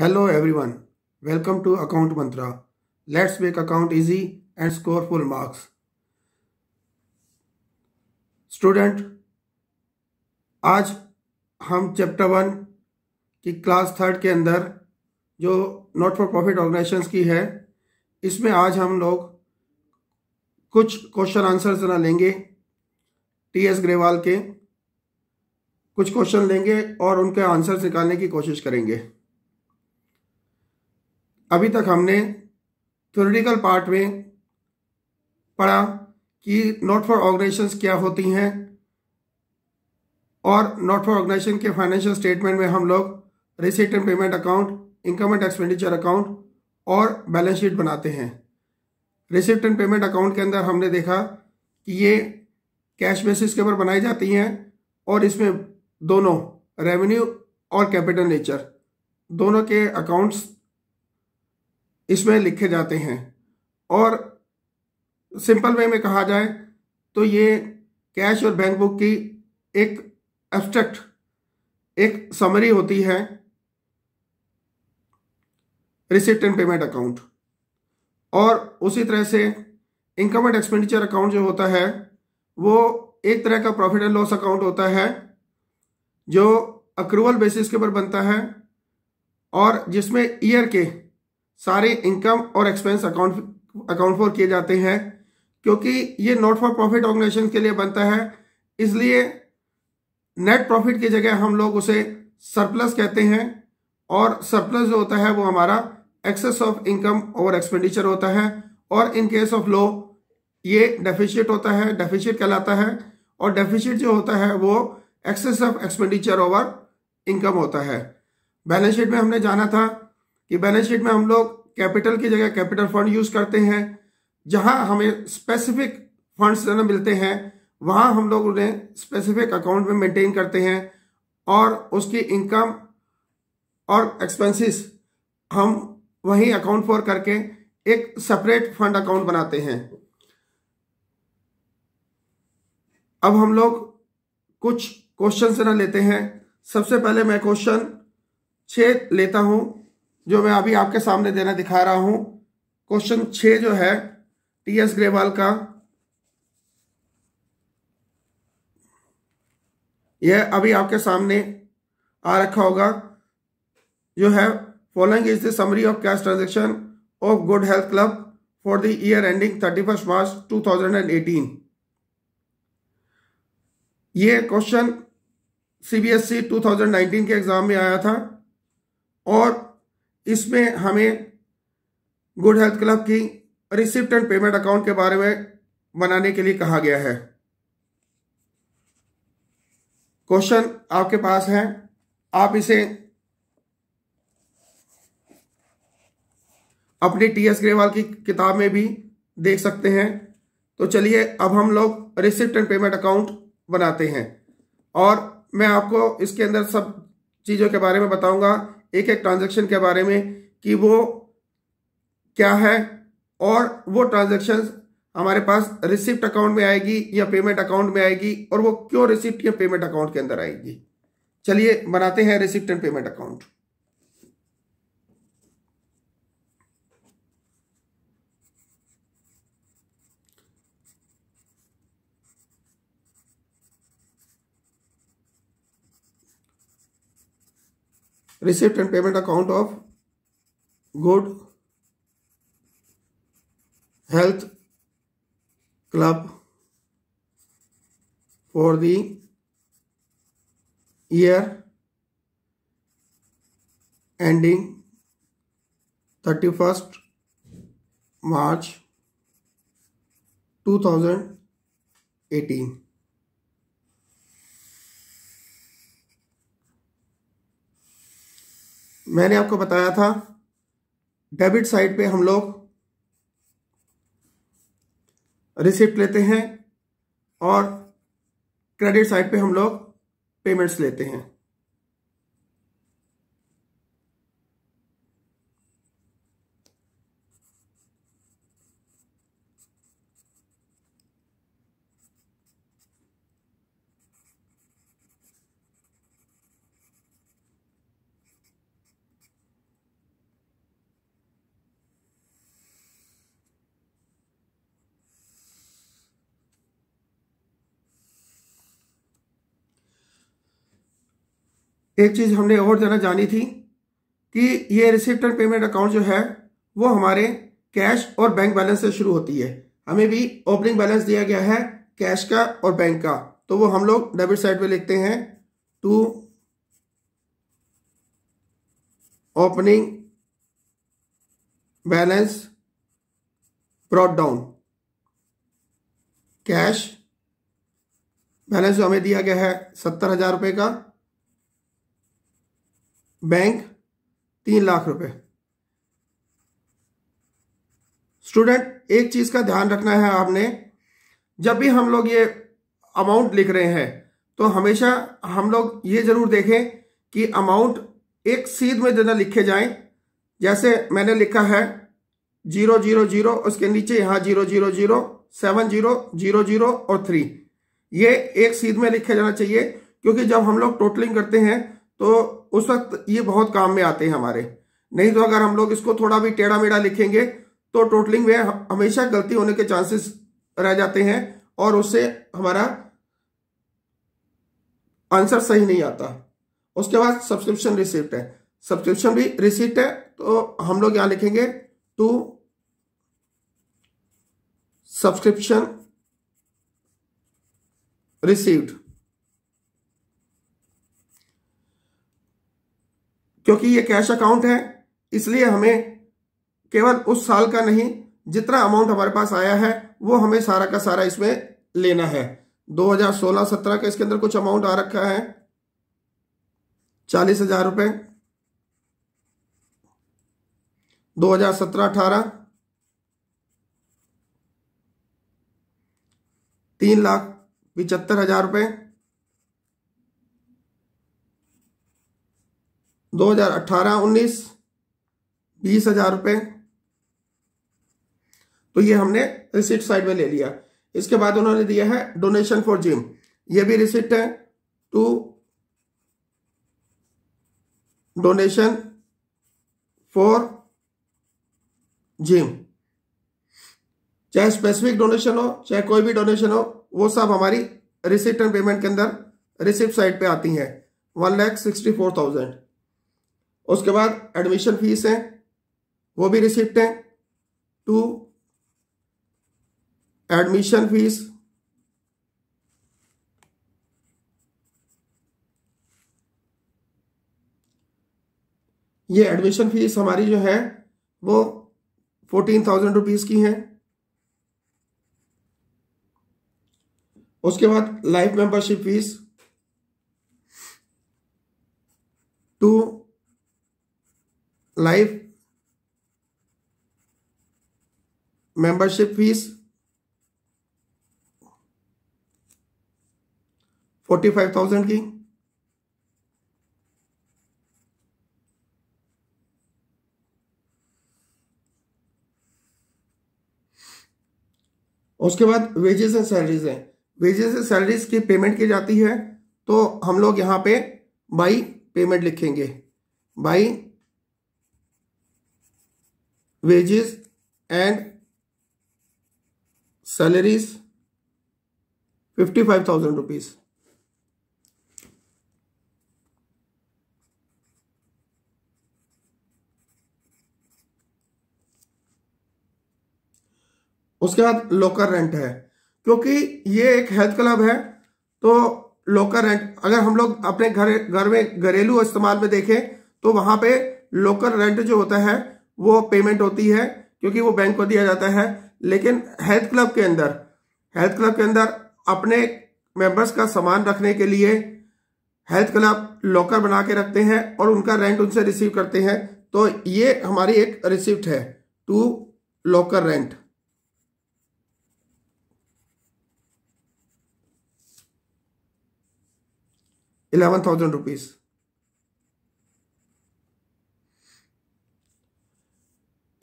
Hello everyone, welcome to Account Mantra. Let's make account easy and score full marks student आज हम chapter one की class third के अंदर जो not for profit organisation की है इसमें आज हम लोग कुछ क्वेश्चन आंसर्स ना लेंगे टी एस ग्रेवाल के कुछ क्वेश्चन लेंगे और उनके आंसर्स निकालने की कोशिश करेंगे अभी तक हमने थ्योरेटिकल पार्ट में पढ़ा कि नॉट फॉर ऑर्गेनाइजेशंस क्या होती हैं और नॉट फॉर ऑर्गेनाइजेशन के फाइनेंशियल स्टेटमेंट में हम लोग receipt and payment account income and expenditure account और बैलेंस शीट बनाते हैं रिसिप्ट एंड पेमेंट अकाउंट के अंदर हमने देखा कि ये कैश बेसिस के ऊपर बनाई जाती हैं और इसमें दोनों रेवेन्यू और कैपिटल नेचर दोनों के अकाउंट्स इसमें लिखे जाते हैं और सिंपल वे में कहा जाए तो ये कैश और बैंक बुक की एक एब्स्ट्रैक्ट एक समरी होती है रिसिप्ट एंड पेमेंट अकाउंट और उसी तरह से इनकम एंड एक्सपेंडिचर अकाउंट जो होता है वो एक तरह का प्रॉफिट एंड लॉस अकाउंट होता है जो अक्रूवल बेसिस के ऊपर बनता है और जिसमें ईयर के सारे इनकम और एक्सपेंस अकाउंट अकाउंट फॉर किए जाते हैं क्योंकि ये नॉट फॉर प्रॉफिट ऑर्गेनाइजेशन के लिए बनता है इसलिए नेट प्रॉफिट की जगह हम लोग उसे सरप्लस कहते हैं और सरप्लस जो होता है वो हमारा excess of income over expenditure होता है और इन केस ऑफ लो ये डेफिशिट होता है डेफिशिट कहलाता है और डेफिशिट जो होता है वो excess of expenditure over income होता है बैलेंस शीट में हमने जाना था कि बैलेंस शीट में हम लोग कैपिटल की जगह कैपिटल फंड यूज करते हैं जहां हमें स्पेसिफिक फंड्स मिलते हैं वहां हम लोग उन्हें स्पेसिफिक अकाउंट में मेंटेन करते हैं और उसकी इनकम और एक्सपेंसेस हम वहीं अकाउंट फॉर करके एक सेपरेट फंड अकाउंट बनाते हैं अब हम लोग कुछ क्वेश्चन लेते हैं सबसे पहले मैं क्वेश्चन छ लेता हूं जो मैं अभी आपके सामने देना दिखा रहा हूं क्वेश्चन छ जो है टी एस ग्रेवाल का यह अभी आपके सामने आ रखा होगा जो है following is the summary of cash transaction of good health club for the year ending thirty first March two thousand and eighteen ये क्वेश्चन सीबीएसई 2019 के एग्जाम में आया था और इसमें हमें गुड हेल्थ क्लब की रिसिप्ट एंड पेमेंट अकाउंट के बारे में बनाने के लिए कहा गया है क्वेश्चन आपके पास है आप इसे अपनी टी एस ग्रेवाल की किताब में भी देख सकते हैं तो चलिए अब हम लोग रिसिप्ट एंड पेमेंट अकाउंट बनाते हैं और मैं आपको इसके अंदर सब चीज़ों के बारे में बताऊंगा एक एक ट्रांजेक्शन के बारे में कि वो क्या है और वो ट्रांजेक्शन हमारे पास रिसिप्ट अकाउंट में आएगी या पेमेंट अकाउंट में आएगी और वो क्यों रिसिप्ट या पेमेंट अकाउंट के अंदर आएगी चलिए बनाते हैं receipt and payment account receipt and payment account of good health club for the year ending 31st March 2018 मैंने आपको बताया था डेबिट साइड पे हम लोग रिसिप्ट लेते हैं और क्रेडिट साइड पे हम लोग पेमेंट्स लेते हैं एक चीज़ हमने और जाना जानी थी कि ये रिसिप्ट एंड पेमेंट अकाउंट जो है वो हमारे कैश और बैंक बैलेंस से शुरू होती है हमें भी ओपनिंग बैलेंस दिया गया है कैश का और बैंक का तो वो हम लोग डेबिट साइड पे लिखते हैं to opening balance brought down cash balance जो हमें दिया गया है सत्तर हजार रुपये का बैंक तीन लाख रुपए स्टूडेंट एक चीज का ध्यान रखना है आपने जब भी हम लोग ये अमाउंट लिख रहे हैं तो हमेशा हम लोग ये जरूर देखें कि अमाउंट एक सीध में देना लिखे जाए जैसे मैंने लिखा है जीरो जीरो जीरो उसके नीचे यहां zero zero zero seven zero zero zero और थ्री ये एक सीध में लिखे जाना चाहिए क्योंकि जब हम लोग टोटलिंग करते हैं तो उस वक्त ये बहुत काम में आते हैं हमारे नहीं तो अगर हम लोग इसको थोड़ा भी टेढ़ा मेढ़ा लिखेंगे तो टोटलिंग में हमेशा गलती होने के चांसेस रह जाते हैं और उससे हमारा आंसर सही नहीं आता उसके बाद सब्सक्रिप्शन रिसिप्ट है सब्सक्रिप्शन भी रिसिप्ट है तो हम लोग यहां लिखेंगे टू सब्सक्रिप्शन received क्योंकि ये कैश अकाउंट है इसलिए हमें केवल उस साल का नहीं जितना अमाउंट हमारे पास आया है वो हमें सारा का सारा इसमें लेना है 2016-17 का इसके अंदर कुछ अमाउंट आ रखा है चालीस हजार रुपये दो हजार सत्रह अठारह तीन लाख पिचहत्तर हजार रुपये दो हजार अट्ठारह उन्नीस बीस हजार रुपए तो ये हमने रिसिप्ट साइड में ले लिया इसके बाद उन्होंने दिया है डोनेशन फॉर जिम ये भी रिसिप्ट है टू डोनेशन फॉर जिम चाहे स्पेसिफिक डोनेशन हो चाहे कोई भी डोनेशन हो वो सब हमारी रिसिप्ट एंड पेमेंट के अंदर रिसिप्ट साइड पे आती हैं one lakh sixty four thousand उसके बाद एडमिशन फीस है वो भी रिसिप्ट है टू एडमिशन फीस ये एडमिशन फीस हमारी जो है वो फोर्टीन थाउजेंड रुपीज की है उसके बाद life membership fees to membership fees forty five thousand की उसके बाद वेजेस एंड सैलरीज हैं वेजेस एंड सैलरीज की पेमेंट की जाती है तो हम लोग यहां पे बाई पेमेंट लिखेंगे by wages and salaries 55000 rupees उसके बाद लोकल रेंट है क्योंकि ये एक हेल्थ क्लब है तो लोकल रेंट अगर हम लोग अपने घर घर में घरेलू इस्तेमाल में देखें तो वहां पे लोकल रेंट जो होता है वो पेमेंट होती है क्योंकि वो बैंक को दिया जाता है लेकिन हेल्थ क्लब के अंदर हेल्थ क्लब के अंदर अपने मेंबर्स का सामान रखने के लिए हेल्थ क्लब लॉकर बना के रखते हैं और उनका रेंट उनसे रिसीव करते हैं तो ये हमारी एक रिसिप्ट है to locker rent eleven thousand rupees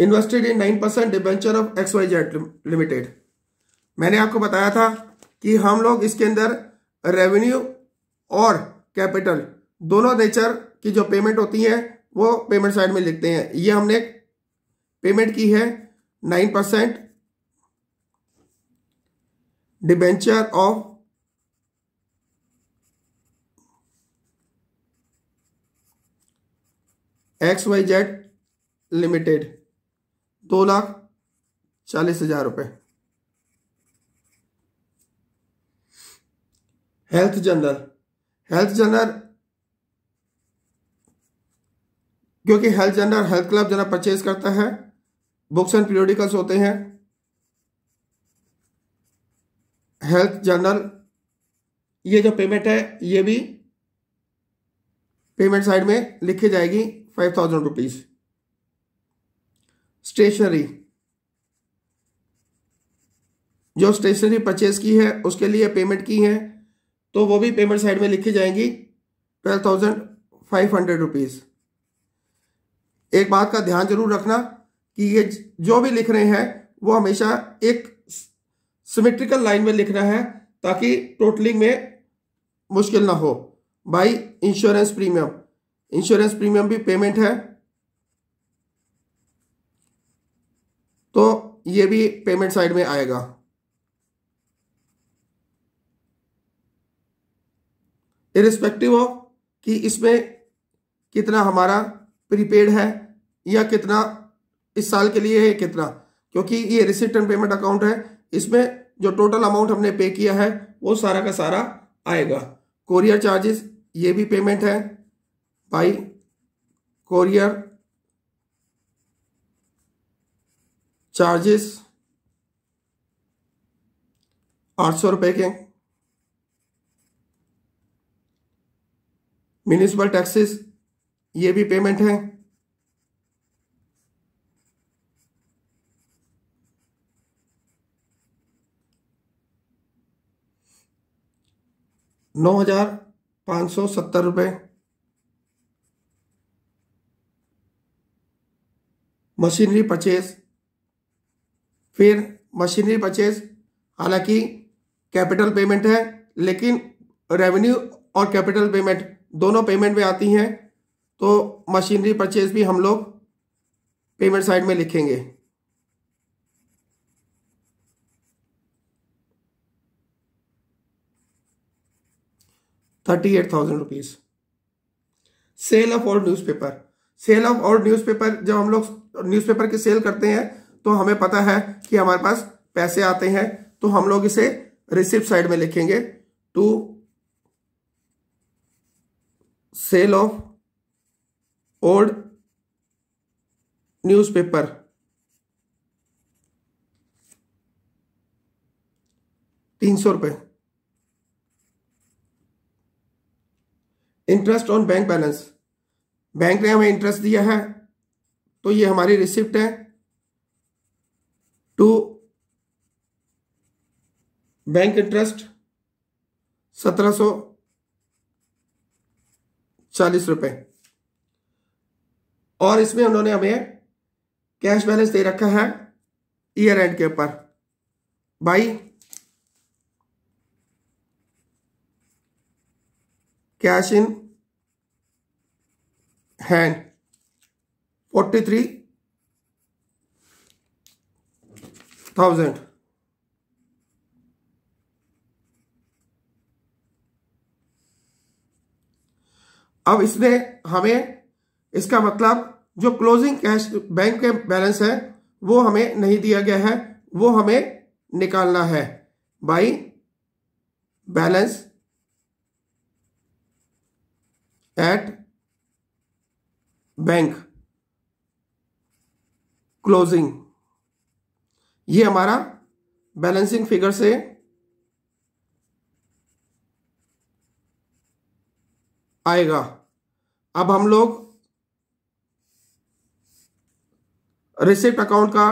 invested in nine percent debenture of X Y Z limited मैंने आपको बताया था कि हम लोग इसके अंदर रेवेन्यू और कैपिटल दोनों नेचर की जो पेमेंट होती है वो पेमेंट साइड में लिखते हैं ये हमने पेमेंट की है nine percent debenture of X Y Z limited दो लाख चालीस हजार रुपए हेल्थ जनरल हेल्थ जनरल क्योंकि health general health club general purchase करता है बुक्स एंड पीरियोडिकल्स होते हैं हेल्थ जनरल ये जो पेमेंट है ये भी पेमेंट साइड में लिखी जाएगी फाइव थाउजेंड रुपीज़ स्टेशनरी जो स्टेशनरी परचेज की है उसके लिए पेमेंट की है तो वो भी पेमेंट साइड में लिखी जाएंगी twelve thousand five hundred rupees एक बात का ध्यान जरूर रखना कि ये जो भी लिख रहे हैं वो हमेशा एक सिमेट्रिकल लाइन में लिखना है ताकि टोटलिंग में मुश्किल ना हो by insurance premium insurance premium भी पेमेंट है तो ये भी पेमेंट साइड में आएगा इरिस्पेक्टिव ऑफ कि इसमें कितना हमारा प्रीपेड है या कितना इस साल के लिए है कितना क्योंकि ये रिसिप्ट एंड पेमेंट अकाउंट है इसमें जो टोटल अमाउंट हमने पे किया है वो सारा का सारा आएगा कोरियर चार्जेस ये भी पेमेंट है बाई कोरियर चार्जेस आठ सौ रुपए के म्यूनिसिपल टैक्सेस ये भी पेमेंट है नौ हजार पाँच सौ सत्तर रुपये मशीनरी परचेज फिर मशीनरी परचेज हालांकि कैपिटल पेमेंट है लेकिन रेवेन्यू और कैपिटल पेमेंट दोनों पेमेंट में आती हैं तो मशीनरी परचेज भी हम लोग पेमेंट साइड में लिखेंगे thirty eight thousand rupees sale of old newspaper sale of old newspaper जब हम लोग न्यूज़पेपर की सेल करते हैं तो हमें पता है कि हमारे पास पैसे आते हैं तो हम लोग इसे रिसिप्ट साइड में लिखेंगे to sale of old newspaper तीन सौ रुपये interest on bank balance bank ने हमें इंटरेस्ट दिया है तो ये हमारी रिसिप्ट है टू बैंक इंटरेस्ट सत्रह सौ चालीस रुपए और इसमें उन्होंने हमें कैश बैलेंस दे रखा है ईयर एंड के ऊपर भाई cash in hand forty three thousand अब इसने हमें इसका मतलब जो क्लोजिंग कैश बैंक के बैलेंस है वो हमें नहीं दिया गया है वो हमें निकालना है by balance at bank closing ये हमारा बैलेंसिंग फिगर से आएगा अब हम लोग रिसिप्ट अकाउंट का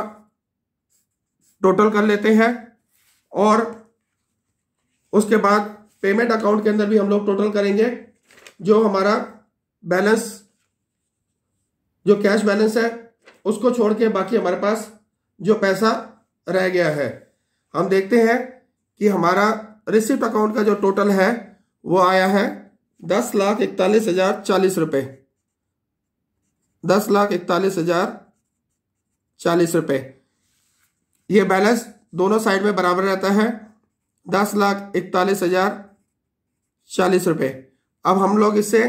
टोटल कर लेते हैं और उसके बाद पेमेंट अकाउंट के अंदर भी हम लोग टोटल करेंगे जो हमारा बैलेंस जो कैश बैलेंस है उसको छोड़ के बाकी हमारे पास जो पैसा रह गया है हम देखते हैं कि हमारा रिसिप्ट अकाउंट का जो टोटल है वो आया है दस लाख इकतालीस हजार चालीस रुपये दस लाख इकतालीस हजार चालीस रुपए ये बैलेंस दोनों साइड में बराबर रहता है दस लाख इकतालीस हजार चालीस रुपये अब हम लोग इससे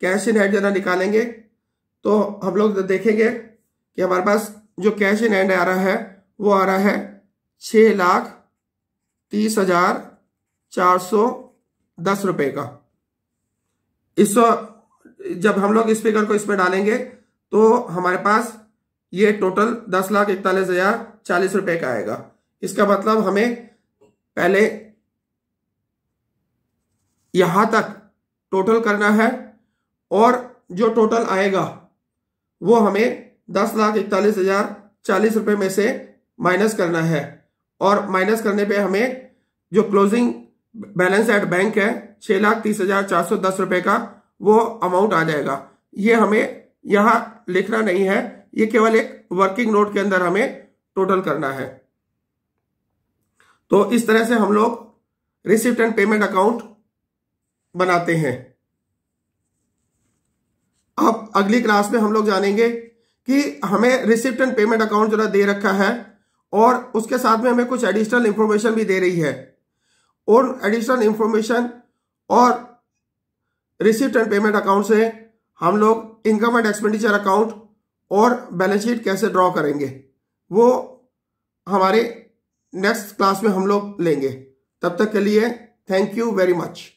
कैश इन हैंड जरा निकालेंगे तो हम लोग देखेंगे कि हमारे पास जो कैश इन हैंड आ रहा है वो आ रहा है छ लाख तीस हजार चार सौ दस रुपये का इस जब हम लोग इस फिगर को इसमें डालेंगे तो हमारे पास ये टोटल दस लाख इकतालीस हजार चालीस रुपये का आएगा इसका मतलब हमें पहले यहां तक टोटल करना है और जो टोटल आएगा वो हमें दस लाख इकतालीस हजार चालीस रुपये में से माइनस करना है और माइनस करने पे हमें जो क्लोजिंग बैलेंस एट बैंक है छह लाख तीस हजार चार सौ दस रुपए का वो अमाउंट आ जाएगा ये हमें यहां लिखना नहीं है ये केवल एक वर्किंग नोट के अंदर हमें टोटल करना है तो इस तरह से हम लोग रिसिप्ट एंड पेमेंट अकाउंट बनाते हैं अब अगली क्लास में हम लोग जानेंगे कि हमें रिसिप्ट एंड पेमेंट अकाउंट जो दे रखा है और उसके साथ में हमें कुछ एडिशनल इंफॉर्मेशन भी दे रही है और एडिशनल इंफॉर्मेशन और रिसिप्ट एंड पेमेंट अकाउंट से हम लोग इनकम एंड एक्सपेंडिचर अकाउंट और बैलेंस शीट कैसे ड्रॉ करेंगे वो हमारे नेक्स्ट क्लास में हम लोग लेंगे तब तक के लिए थैंक यू वेरी मच